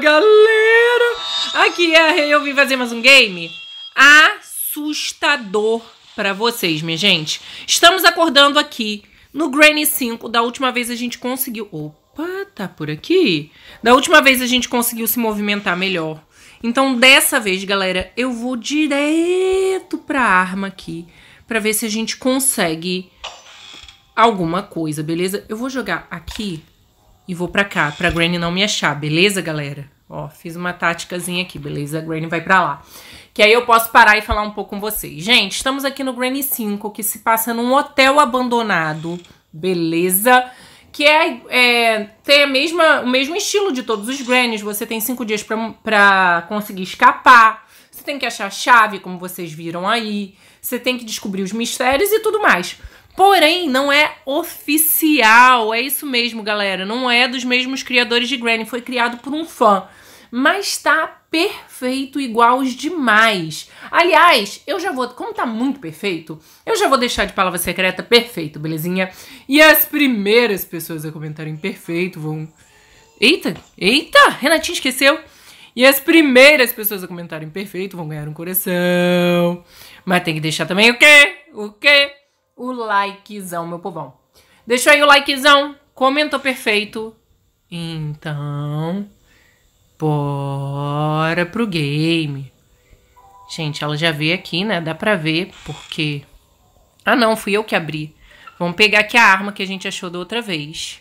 galera! Aqui é a Rei, eu vim fazer mais um game assustador para vocês, minha gente. Estamos acordando aqui no Granny 5. Da última vez a gente conseguiu... Opa, tá por aqui? Da última vez a gente conseguiu se movimentar melhor. Então, dessa vez, galera, eu vou direto pra arma aqui para ver se a gente consegue alguma coisa, beleza? Eu vou jogar aqui e vou para cá, pra Granny não me achar, beleza, galera? Ó, fiz uma táticazinha aqui, beleza? A Granny vai para lá. Que aí eu posso parar e falar um pouco com vocês. Gente, estamos aqui no Granny 5, que se passa num hotel abandonado, beleza? Que é, é tem a mesma, o mesmo estilo de todos os Grannys. Você tem cinco dias para conseguir escapar. Você tem que achar a chave, como vocês viram aí. Você tem que descobrir os mistérios e tudo mais. Porém, não é oficial. É isso mesmo, galera. Não é dos mesmos criadores de Granny. Foi criado por um fã. Mas tá perfeito, igual demais. Aliás, eu já vou, como tá muito perfeito, eu já vou deixar de palavra secreta perfeito, belezinha? E as primeiras pessoas a comentarem perfeito vão. Eita, eita, Renatinho esqueceu. E as primeiras pessoas a comentarem perfeito vão ganhar um coração. Mas tem que deixar também o quê? O quê? o likezão, meu povão. Deixa aí o likezão, comenta perfeito. Então, bora pro game. Gente, ela já veio aqui, né? Dá pra ver, porque... Ah não, fui eu que abri. Vamos pegar aqui a arma que a gente achou da outra vez.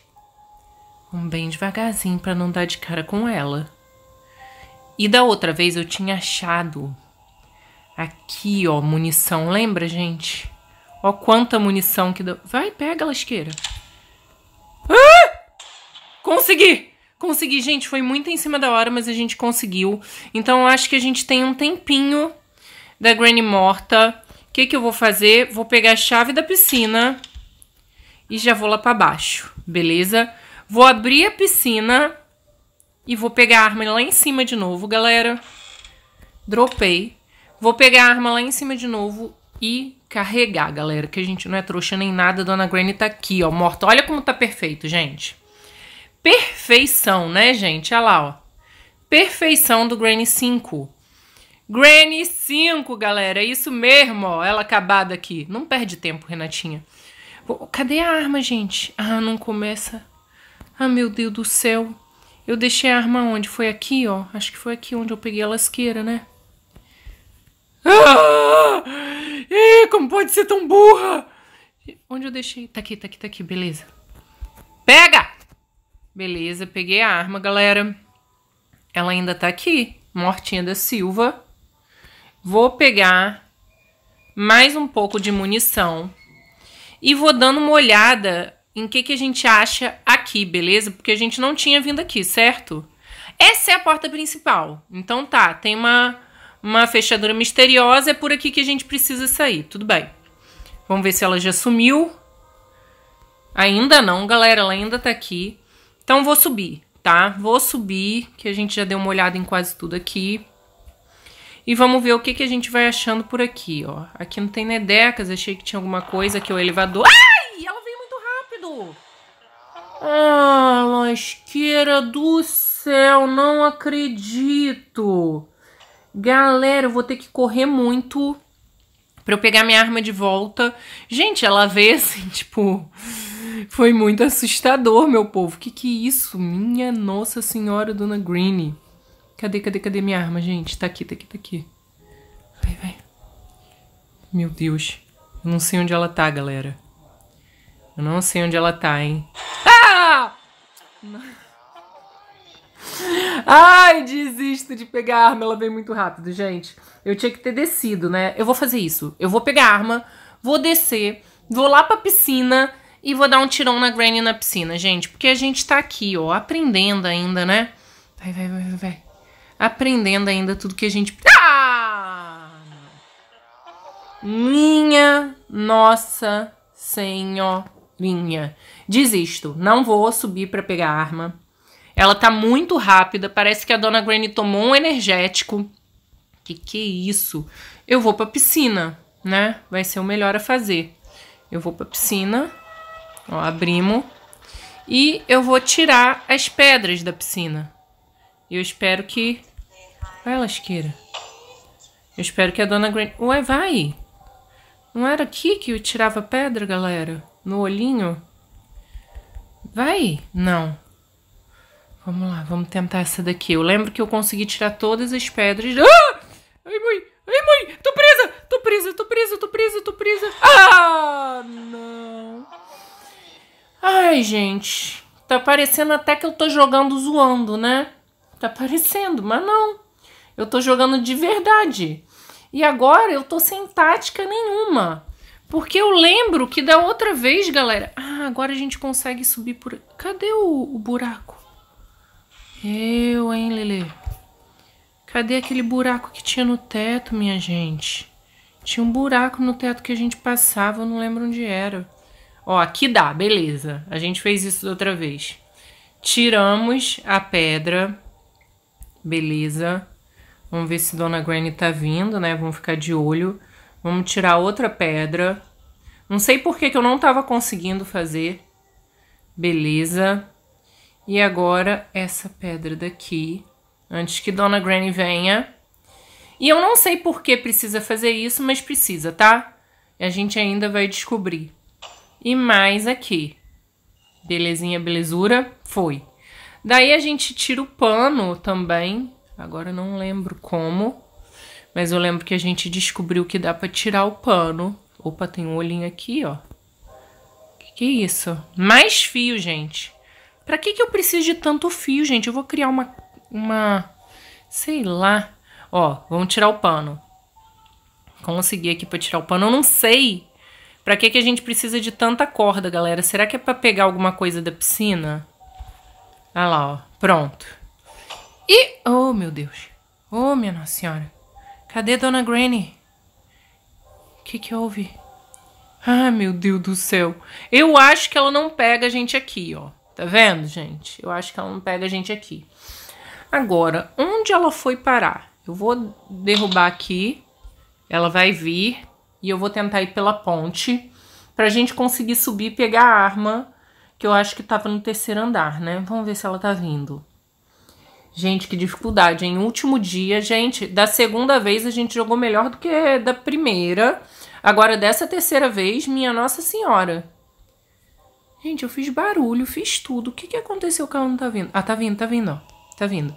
Vamos bem devagarzinho pra não dar de cara com ela. E da outra vez eu tinha achado aqui, ó, munição. Lembra, gente? Ó quanta munição que deu. Vai, pega, lasqueira. Ah! Consegui! Consegui, gente. Foi muito em cima da hora, mas a gente conseguiu. Então, eu acho que a gente tem um tempinho da Granny morta. O que, que eu vou fazer? Vou pegar a chave da piscina e já vou lá para baixo, beleza? Vou abrir a piscina e vou pegar a arma lá em cima de novo, galera. Dropei. Vou pegar a arma lá em cima de novo e carregar, galera, que a gente não é trouxa nem nada. Dona Granny tá aqui, ó, morta. Olha como tá perfeito, gente. Perfeição, né, gente? Olha lá, ó. Perfeição do Granny 5. Granny 5, galera. É isso mesmo, ó. Ela acabada aqui. Não perde tempo, Renatinha. Cadê a arma, gente? Ah, não começa. Ah, meu Deus do céu. Eu deixei a arma onde? Foi aqui, ó. Acho que foi aqui onde eu peguei a lasqueira, né? Ah! Como pode ser tão burra? Onde eu deixei? Tá aqui, tá aqui, tá aqui. Beleza. Pega! Beleza, peguei a arma, galera. Ela ainda tá aqui, mortinha da Silva. Vou pegar mais um pouco de munição e vou dando uma olhada em que, que a gente acha aqui, beleza? Porque a gente não tinha vindo aqui, certo? Essa é a porta principal. Então tá, tem uma uma fechadura misteriosa, é por aqui que a gente precisa sair. Tudo bem. Vamos ver se ela já sumiu. Ainda não, galera, ela ainda tá aqui. Então vou subir, tá? Vou subir, que a gente já deu uma olhada em quase tudo aqui. E vamos ver o que, que a gente vai achando por aqui, ó. Aqui não tem nedecas, achei que tinha alguma coisa aqui, o elevador... Ai, ela veio muito rápido! Ah, lasqueira do céu, não acredito! Galera, eu vou ter que correr muito para eu pegar minha arma de volta. Gente, ela veio assim, tipo. Foi muito assustador, meu povo. Que que é isso? Minha Nossa Senhora, Dona Greene. Cadê, cadê, cadê minha arma, gente? Tá aqui, tá aqui, tá aqui. Vai, vai. Meu Deus. Eu não sei onde ela tá, galera. Eu não sei onde ela tá, hein? Ah! Não. Ai, desisto de pegar a arma, ela veio muito rápido, gente. Eu tinha que ter descido, né? Eu vou fazer isso. Eu vou pegar a arma, vou descer, vou lá pra piscina e vou dar um tirão na Granny na piscina, gente. Porque a gente tá aqui, ó, aprendendo ainda, né? Vai, vai, vai, vai. Aprendendo ainda tudo que a gente... Ah! Minha Nossa Senhorinha. Desisto. Não vou subir pra pegar a arma. Ela tá muito rápida, parece que a dona Granny tomou um energético. Que que é isso? Eu vou pra piscina, né? Vai ser o melhor a fazer. Eu vou pra piscina, ó, abrimos. E eu vou tirar as pedras da piscina. Eu espero que... Vai, lasqueira. Eu espero que a dona Granny... Ué, vai! Não era aqui que eu tirava pedra, galera? No olhinho? Vai? Não. Vamos lá, vamos tentar essa daqui. Eu lembro que eu consegui tirar todas as pedras. Ah! Ai, mãe! Ai, mãe! Tô presa! Tô presa, tô presa, tô presa, tô presa. Ah, não. Ai, gente. Tá parecendo até que eu tô jogando zoando, né? Tá parecendo, mas não. Eu tô jogando de verdade. E agora eu tô sem tática nenhuma. Porque eu lembro que da outra vez, galera... Ah, agora a gente consegue subir por... Cadê o, o buraco? Eu, hein, Lele? Cadê aquele buraco que tinha no teto, minha gente? Tinha um buraco no teto que a gente passava, eu não lembro onde era. Ó, aqui dá, beleza. A gente fez isso da outra vez. Tiramos a pedra. Beleza. Vamos ver se Dona Granny tá vindo, né? Vamos ficar de olho. Vamos tirar outra pedra. Não sei por que, que eu não tava conseguindo fazer. Beleza. E agora essa pedra daqui, antes que Dona Granny venha. E eu não sei por que precisa fazer isso, mas precisa, tá? E a gente ainda vai descobrir. E mais aqui. Belezinha, belezura? Foi. Daí a gente tira o pano também. Agora eu não lembro como. Mas eu lembro que a gente descobriu que dá para tirar o pano. Opa, tem um olhinho aqui, ó. Que que é isso? Mais fio, gente. Pra que que eu preciso de tanto fio, gente? Eu vou criar uma... Uma... Sei lá. Ó, vamos tirar o pano. Consegui aqui pra tirar o pano. Eu não sei pra que que a gente precisa de tanta corda, galera. Será que é pra pegar alguma coisa da piscina? Olha ah lá, ó. Pronto. E... Oh, meu Deus. Oh, minha Nossa Senhora. Cadê Dona Granny? O que que houve? Ah, meu Deus do céu. Eu acho que ela não pega a gente aqui, ó. Tá vendo, gente? Eu acho que ela não pega a gente aqui. Agora, onde ela foi parar? Eu vou derrubar aqui. Ela vai vir. E eu vou tentar ir pela ponte. Pra gente conseguir subir e pegar a arma. Que eu acho que tava no terceiro andar, né? Vamos ver se ela tá vindo. Gente, que dificuldade. Em último dia, gente, da segunda vez a gente jogou melhor do que da primeira. Agora, dessa terceira vez, minha Nossa Senhora. Gente, eu fiz barulho, fiz tudo. O que, que aconteceu que ela não tá vindo? Ah, tá vindo, tá vindo, ó. Tá vindo.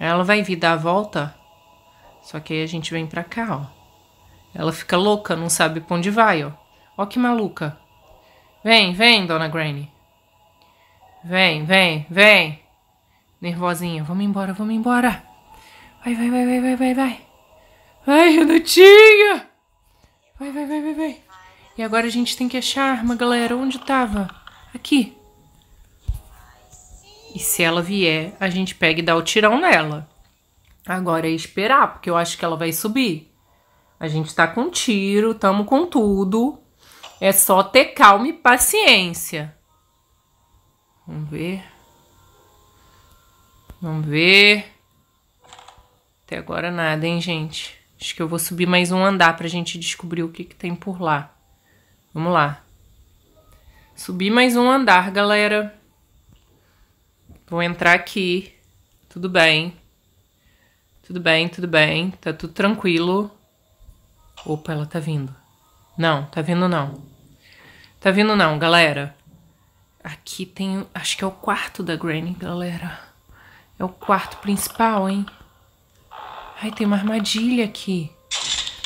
Ela vai vir dar a volta. Só que aí a gente vem pra cá, ó. Ela fica louca, não sabe pra onde vai, ó. Ó que maluca. Vem, vem, dona Granny. Vem, vem, vem. Nervosinha. Vamos embora, vamos embora. Vai, vai, vai, vai, vai, vai, vai. Vai, Renatinha. Vai, vai, vai, vai, vai. E agora a gente tem que achar a arma, galera. Onde tava? aqui. E se ela vier, a gente pega e dá o tirão nela. Agora é esperar, porque eu acho que ela vai subir. A gente tá com tiro, tamo com tudo. É só ter calma e paciência. Vamos ver. Vamos ver. Até agora nada, hein, gente? Acho que eu vou subir mais um andar pra gente descobrir o que, que tem por lá. Vamos lá. Subi mais um andar, galera. Vou entrar aqui. Tudo bem. Tudo bem, tudo bem. Tá tudo tranquilo. Opa, ela tá vindo. Não, tá vindo não. Tá vindo não, galera. Aqui tem. Acho que é o quarto da Granny, galera. É o quarto principal, hein? Ai, tem uma armadilha aqui.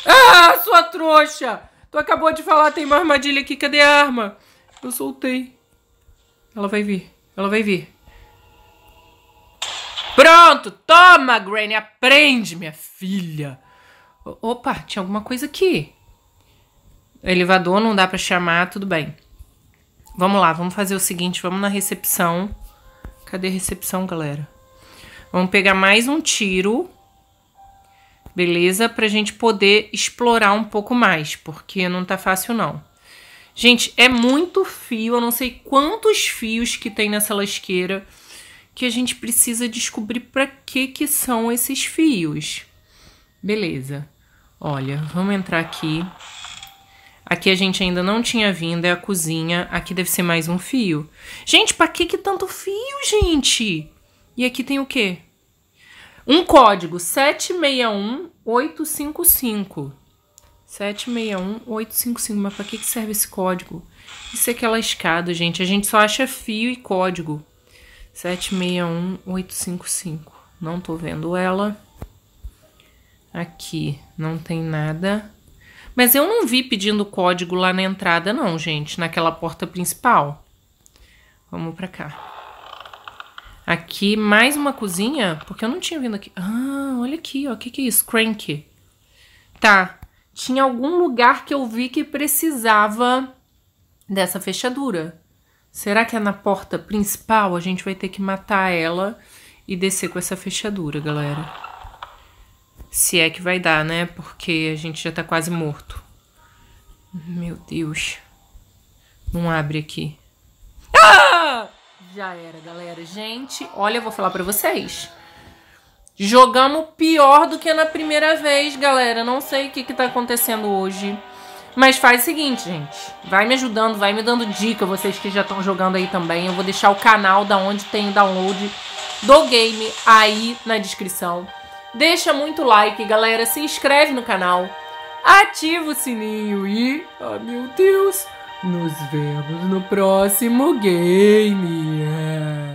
Ah, sua trouxa! Tu acabou de falar, tem uma armadilha aqui. Cadê a arma? Eu soltei. Ela vai vir. Ela vai vir. Pronto! Toma, Granny! Aprende, minha filha! Opa, tinha alguma coisa aqui. Elevador não dá para chamar, tudo bem. Vamos lá, vamos fazer o seguinte, vamos na recepção. Cadê a recepção, galera? Vamos pegar mais um tiro. Beleza? Pra gente poder explorar um pouco mais, porque não tá fácil não. Gente, é muito fio, eu não sei quantos fios que tem nessa lasqueira que a gente precisa descobrir para que que são esses fios. Beleza. Olha, vamos entrar aqui. Aqui a gente ainda não tinha vindo, é a cozinha. Aqui deve ser mais um fio. Gente, para que que tanto fio, gente? E aqui tem o quê? Um código, 761855. 761-855. Mas para que, que serve esse código? Isso é aquela escada, gente. A gente só acha fio e código. 761-855. Não tô vendo ela. Aqui não tem nada. Mas eu não vi pedindo código lá na entrada, não, gente. Naquela porta principal. Vamos pra cá. Aqui, mais uma cozinha, porque eu não tinha vindo aqui. Ah, olha aqui, ó. O que, que é isso? Crank. Tá tinha algum lugar que eu vi que precisava dessa fechadura. Será que é na porta principal? A gente vai ter que matar ela e descer com essa fechadura, galera. Se é que vai dar, né? Porque a gente já tá quase morto. Meu Deus. Não abre aqui. Ah! Já era, galera. Gente, olha, eu vou falar pra vocês. Jogamos pior do que na primeira vez, galera. Não sei o que, que tá acontecendo hoje. Mas faz o seguinte, gente. Vai me ajudando, vai me dando dica, vocês que já estão jogando aí também. Eu vou deixar o canal da onde tem o download do game aí na descrição. Deixa muito like, galera. Se inscreve no canal. Ativa o sininho e... Ah, oh, meu Deus! Nos vemos no próximo game. É.